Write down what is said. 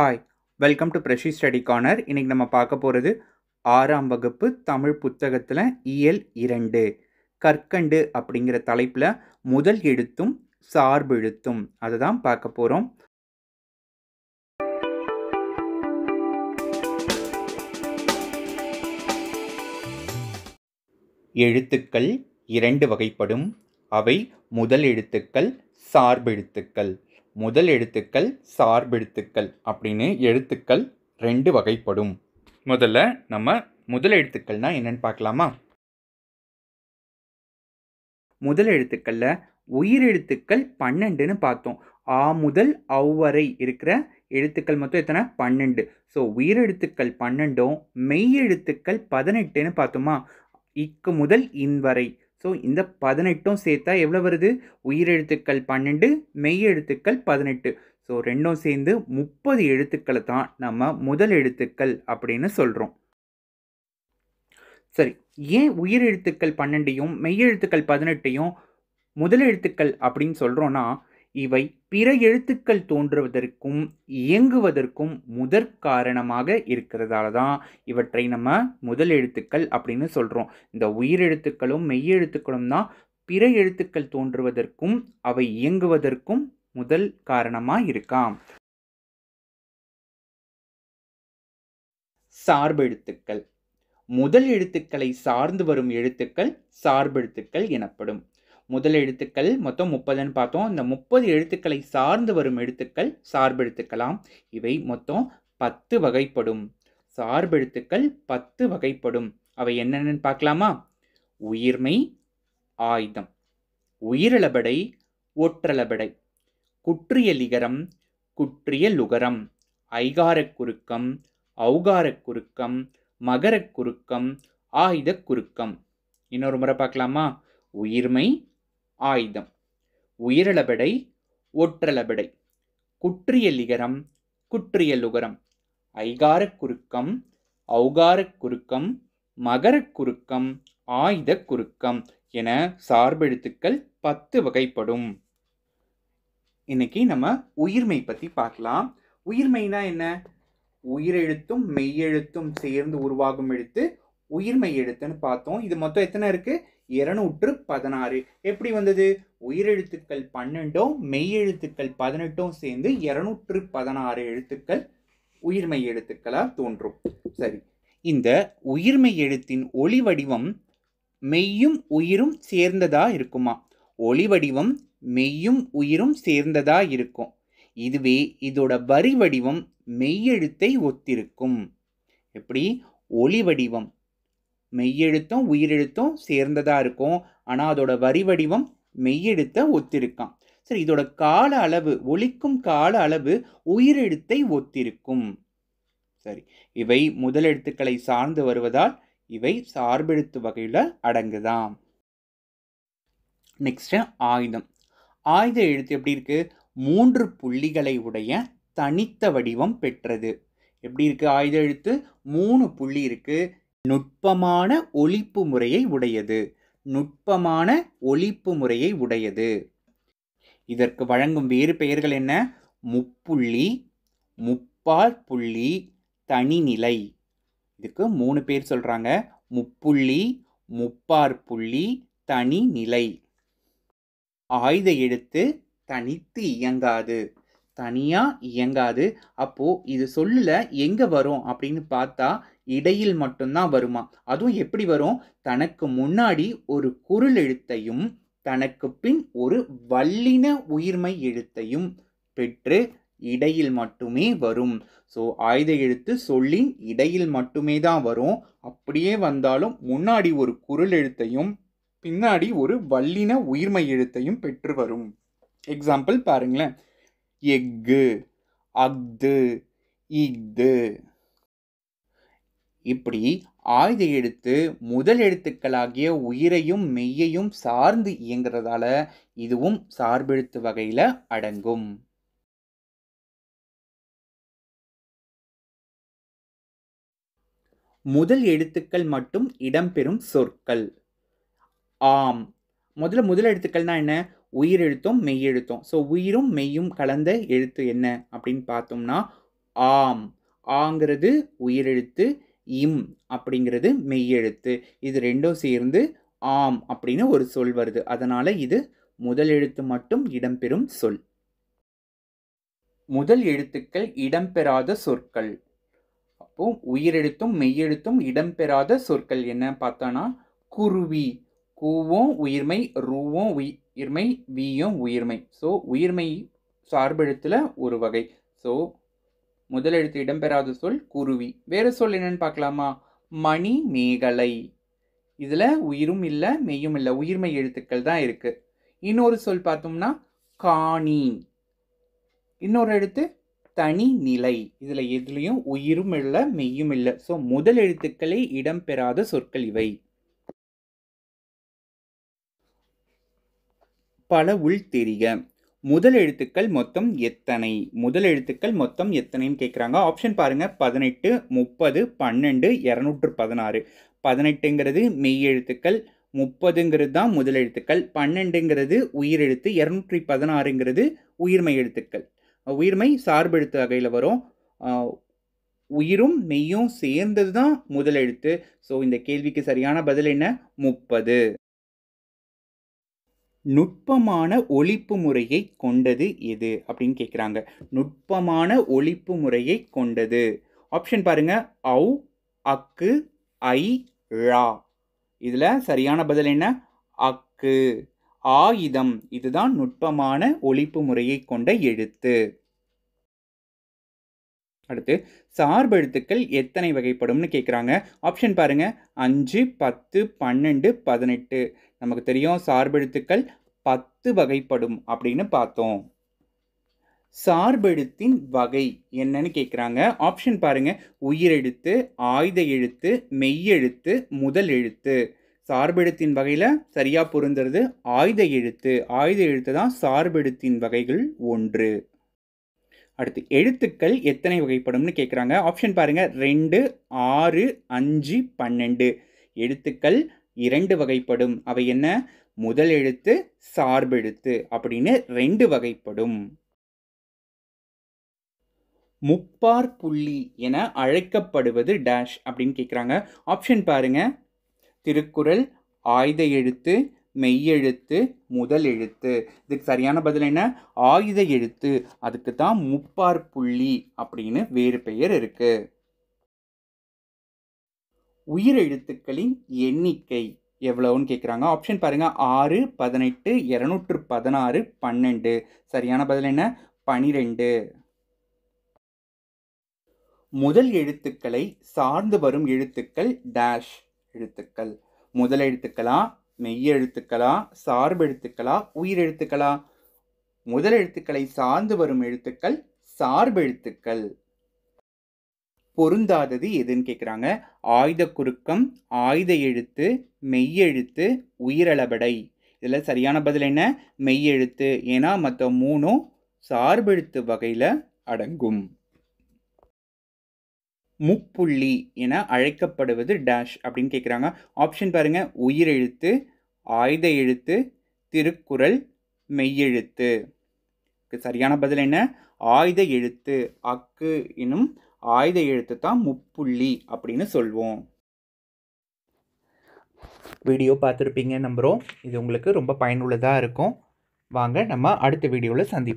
hi welcome to freshy study corner இன்றைக்கி நம்ம பார்க்க போகிறது ஆறாம் வகுப்பு தமிழ் புத்தகத்தில் இயல் இரண்டு கற்கண்டு அப்படிங்கிற தலைப்பில் முதல் எழுத்தும் சார்பு எழுத்தும் அதை தான் பார்க்க போகிறோம் எழுத்துக்கள் இரண்டு வகைப்படும் அவை முதல் எழுத்துக்கள் சார்பெழுத்துக்கள் முதல் எழுத்துக்கள் சார்பெழுத்துக்கள் அப்படின்னு எழுத்துக்கள் ரெண்டு வகைப்படும் முதல்ல நம்ம முதல் எழுத்துக்கள்னா என்னென்னு பார்க்கலாமா முதல் எழுத்துக்களில் உயிர் எழுத்துக்கள் பன்னெண்டுன்னு பார்த்தோம் ஆ முதல் அவ்வரை இருக்கிற எழுத்துக்கள் மொத்தம் எத்தனை பன்னெண்டு ஸோ உயிர் எழுத்துக்கள் பன்னெண்டும் மெய் எழுத்துக்கள் பதினெட்டுன்னு பார்த்தோமா இக்கு முதல் இன்வரை ஸோ இந்த பதினெட்டும் சேர்த்தா எவ்வளோ வருது உயிரெழுத்துக்கள் பன்னெண்டு மெய் எழுத்துக்கள் பதினெட்டு ஸோ ரெண்டும் சேர்ந்து முப்பது எழுத்துக்களை தான் நம்ம முதல் எழுத்துக்கள் அப்படின்னு சொல்கிறோம் சரி ஏன் உயிர் எழுத்துக்கள் பன்னெண்டையும் மெய் எழுத்துக்கள் பதினெட்டையும் முதல் எழுத்துக்கள் அப்படின்னு சொல்கிறோன்னா இவை பிற எழுத்துக்கள் தோன்றுவதற்கும் இயங்குவதற்கும் முதற் காரணமாக இருக்கிறதால தான் இவற்றை நம்ம முதல் எழுத்துக்கள் அப்படின்னு சொல்கிறோம் இந்த உயிரெழுத்துக்களும் மெய்யெழுத்துக்களும் தான் பிற எழுத்துக்கள் தோன்றுவதற்கும் அவை இயங்குவதற்கும் முதல் காரணமாக இருக்காம் சார்பு எழுத்துக்கள் முதல் எழுத்துக்களை சார்ந்து வரும் எழுத்துக்கள் சார்பெழுத்துக்கள் எனப்படும் முதல் எழுத்துக்கள் மொத்தம் முப்பதுன்னு பார்த்தோம் இந்த முப்பது எழுத்துக்களை சார்ந்து வரும் எழுத்துக்கள் சார்பெழுத்துக்கலாம் இவை மொத்தம் பத்து வகைப்படும் சார்பெழுத்துக்கள் பத்து வகைப்படும் அவை என்னென்னு பார்க்கலாமா உயிர்மை ஆயுதம் உயிரளபடை ஒற்றளபடை குற்றிய லிகரம் குற்றிய லுகரம் ஐகாரக் குறுக்கம் ஔகாரக் குறுக்கம் மகரக் குறுக்கம் ஆயுத குறுக்கம் இன்னொரு முறை பார்க்கலாமா உயிர்மை ஆயுதம் உயிரளபடை ஒற்றளபடை குற்றியல் இகரம் குற்றியல் உகரம் ஐகாரக் குறுக்கம் ஔகாரக் குறுக்கம் மகரக் குறுக்கம் ஆயுதக் குறுக்கம் என சார்பெழுத்துக்கள் பத்து வகைப்படும் இன்னைக்கு நம்ம உயிர்மை பற்றி பார்க்கலாம் உயிர்மைனா என்ன உயிரெழுத்தும் மெய்யெழுத்தும் சேர்ந்து உருவாகும் எழுத்து உயிர்மை எழுத்துன்னு பார்த்தோம் இது மொத்தம் எத்தனை இருக்குது இருநூற்று பதினாறு எப்படி வந்தது உயிரெழுத்துக்கள் பன்னெண்டும் மெய் எழுத்துக்கள் பதினெட்டும் சேர்ந்து இருநூற்று பதினாறு எழுத்துக்கள் உயிர்மை எழுத்துக்களாக தோன்றும் சரி இந்த உயிர்மை எழுத்தின் ஒளி வடிவம் மெய்யும் உயிரும் சேர்ந்ததாக இருக்குமா ஒளி வடிவம் மெய்யும் உயிரும் சேர்ந்ததாக இருக்கும் இதுவே இதோட வரி வடிவம் மெய்யெழுத்தை ஒத்திருக்கும் எப்படி ஒளி வடிவம் மெய்யெழுத்தும் உயிரெழுத்தும் சேர்ந்ததாக இருக்கும் ஆனால் அதோட வரி வடிவம் மெய்யெழுத்தை ஒத்திருக்கான் சரி இதோட கால அளவு ஒழிக்கும் கால அளவு உயிரெழுத்தை ஒத்திருக்கும் சரி இவை முதலெழுத்துக்களை சார்ந்து வருவதால் இவை சார்பெழுத்து வகையில் அடங்குதான் நெக்ஸ்ட் ஆயுதம் ஆயுத எழுத்து எப்படி இருக்கு மூன்று புள்ளிகளை உடைய தனித்த வடிவம் பெற்றது எப்படி இருக்கு ஆயுத எழுத்து மூணு புள்ளி இருக்குது நுட்பமான ஒழிப்பு முறையை உடையது நுட்பமான ஒழிப்பு முறையை உடையது இதற்கு வழங்கும் வேறு பெயர்கள் என்ன முப்புள்ளி முப்பால் புள்ளி தனிநிலை இதுக்கு மூணு பேர் சொல்கிறாங்க முப்புள்ளி முப்பார் புள்ளி தனிநிலை ஆயுத எடுத்து தனித்து இயங்காது தனியாக இயங்காது அப்போது இது சொல்லலை எங்கே வரும் அப்படின்னு பார்த்தா இடையில் மட்டும்தான் வருமா அதுவும் எப்படி வரும் தனக்கு முன்னாடி ஒரு குரல் எழுத்தையும் தனக்கு பின் ஒரு வல்லின உயிர்மை எழுத்தையும் பெற்று இடையில் மட்டுமே வரும் ஸோ ஆயுத எழுத்து சொல்லின் இடையில் மட்டுமே தான் வரும் அப்படியே வந்தாலும் முன்னாடி ஒரு குரல் எழுத்தையும் பின்னாடி ஒரு வல்லின உயிர்மை எழுத்தையும் பெற்று வரும் எக்ஸாம்பிள் பாருங்களேன் எஃகு அஃது இஃது இப்படி ஆயுத எழுத்து முதல் எழுத்துக்களாகிய உயிரையும் மெய்யையும் சார்ந்து இயங்குறதால இதுவும் சார்பெழுத்து வகையில் அடங்கும் முதல் எழுத்துக்கள் மட்டும் இடம்பெறும் சொற்கள் ஆம் முதல்ல முதல் எழுத்துக்கள்னா என்ன உயிர் எழுத்தும் மெய் எழுத்தும் ஸோ உயிரும் மெய்யும் கலந்த எழுத்து என்ன அப்படின்னு பார்த்தோம்னா ஆம் ஆங்கிறது உயிரெழுத்து இம் அப்படிங்கிறது மெய்யெழுத்து இது ரெண்டும் சேர்ந்து ஆம் அப்படின்னு ஒரு சொல் வருது அதனால் இது முதல் எழுத்து மட்டும் இடம்பெறும் சொல் முதல் எழுத்துக்கள் இடம்பெறாத சொற்கள் அப்போ உயிரெழுத்தும் மெய்யெழுத்தும் இடம்பெறாத சொற்கள் என்ன பார்த்தோன்னா குருவி கூவோம் உயிர்மை ரூவும் உயிர்மை வீயும் உயிர்மை ஸோ உயிர்மை சார்பெழுத்தில் ஒரு வகை ஸோ முதல் எழுத்து இடம்பெறாத சொல் குருவி வேறு சொல் என்னன்னு பார்க்கலாமா மணி மேகலை இதில் உயிரும் இல்லை மெய்யும் இல்லை உயிர்மை எழுத்துக்கள் தான் இருக்குது இன்னொரு சொல் பார்த்தோம்னா காணி இன்னொரு எழுத்து தனி நிலை இதில் எதுலேயும் உயிரும் இல்லை மெய்யும் இல்லை ஸோ முதல் எழுத்துக்களே இடம்பெறாத சொற்கள் இவை பல உள் தெரிய முதல் எழுத்துக்கள் மொத்தம் எத்தனை முதல் எழுத்துக்கள் மொத்தம் எத்தனைன்னு கேட்குறாங்க ஆப்ஷன் பாருங்கள் பதினெட்டு முப்பது பன்னெண்டு இரநூற்று பதினாறு பதினெட்டுங்கிறது மெய் எழுத்துக்கள் முப்பதுங்கிறது தான் முதல் எழுத்துக்கள் பன்னெண்டுங்கிறது உயிர் எழுத்து இரநூற்றி பதினாறுங்கிறது உயிர்மை எழுத்துக்கள் உயிர்மை எழுத்து வகையில் வரும் உயிரும் மெய்யும் சேர்ந்தது தான் முதல் எழுத்து ஸோ இந்த கேள்விக்கு சரியான பதில் என்ன முப்பது நுட்பமான ஒழிப்பு முறையை கொண்டது எது அப்படின்னு கேட்குறாங்க நுட்பமான ஒழிப்பு முறையை கொண்டது ஆப்ஷன் பாருங்க அவு அக்கு ஐ ழா இதில் சரியான பதில் என்ன அக்கு ஆயுதம் இதுதான் நுட்பமான ஒழிப்பு முறையை கொண்ட எழுத்து அடுத்து சார்பு எழுத்துக்கள் எத்தனை வகைப்படும்னு கேட்குறாங்க ஆப்ஷன் பாருங்கள் அஞ்சு பத்து பன்னெண்டு பதினெட்டு நமக்கு தெரியும் சார்பெழுத்துக்கள் பத்து வகைப்படும் அப்படின்னு பார்த்தோம் சார்பெழுத்தின் வகை என்னன்னு கேட்குறாங்க ஆப்ஷன் பாருங்க உயிரெழுத்து ஆயுத எழுத்து மெய்யெழுத்து முதல் எழுத்து சார்பெழுத்தின் வகையில் சரியாக பொருந்துறது ஆயுத எழுத்து ஆயுத எழுத்து தான் சார்பெழுத்தின் வகைகள் ஒன்று அடுத்து எழுத்துக்கள் எத்தனை வகைப்படும்னு கேட்குறாங்க ஆப்ஷன் பாருங்கள் ரெண்டு ஆறு அஞ்சு பன்னெண்டு எழுத்துக்கள் இரண்டு வகைப்படும் அவை என்ன முதல் எழுத்து சார்பெழுத்து அப்படின்னு ரெண்டு வகைப்படும் முப்பார் புள்ளி என அழைக்கப்படுவது டேஷ் அப்படின்னு கேட்குறாங்க ஆப்ஷன் பாருங்க திருக்குறள் ஆயுத எழுத்து மெய்யெழுத்து முதல் எழுத்து இதுக்கு சரியான பதில் என்ன ஆயுத எழுத்து அதுக்கு தான் முப்பார் புள்ளி அப்படின்னு வேறு பெயர் இருக்குது உயிரெழுத்துக்களின் எண்ணிக்கை எவ்வளவுன்னு கேட்குறாங்க ஆப்ஷன் பாருங்கள் ஆறு பதினெட்டு இரநூற்று பதினாறு பன்னெண்டு சரியான பதில் என்ன பனிரெண்டு முதல் எழுத்துக்களை சார்ந்து வரும் எழுத்துக்கள் டேஷ் எழுத்துக்கள் முதல் எழுத்துக்களா மெய் எழுத்துக்களா சார்பு எழுத்துக்களா உயிர் எழுத்துக்களா முதல் எழுத்துக்களை சார்ந்து வரும் எழுத்துக்கள் சார்பு எழுத்துக்கள் பொருந்தாதது எதுன்னு கேட்குறாங்க ஆயுத குறுக்கம் ஆயுத எழுத்து மெய்யெழுத்து உயிரளபடை இதில் சரியான பதில் என்ன மெய்யெழுத்து ஏன்னா மற்ற மூணும் சார்பெழுத்து வகையில் அடங்கும் முப்புள்ளி என அழைக்கப்படுவது டேஷ் அப்படின்னு கேட்குறாங்க ஆப்ஷன் பாருங்கள் உயிரெழுத்து ஆயுத எழுத்து திருக்குறள் மெய்யெழுத்து சரியான பதில் என்ன ஆயுத எழுத்து அக்கு இன்னும் ஆயுத எழுத்து தான் முப்புள்ளி அப்படின்னு சொல்வோம் வீடியோ பார்த்துருப்பீங்க நம்புகிறோம் இது உங்களுக்கு ரொம்ப பயனுள்ளதாக இருக்கும் வாங்க நம்ம அடுத்த வீடியோவில் சந்திப்போம்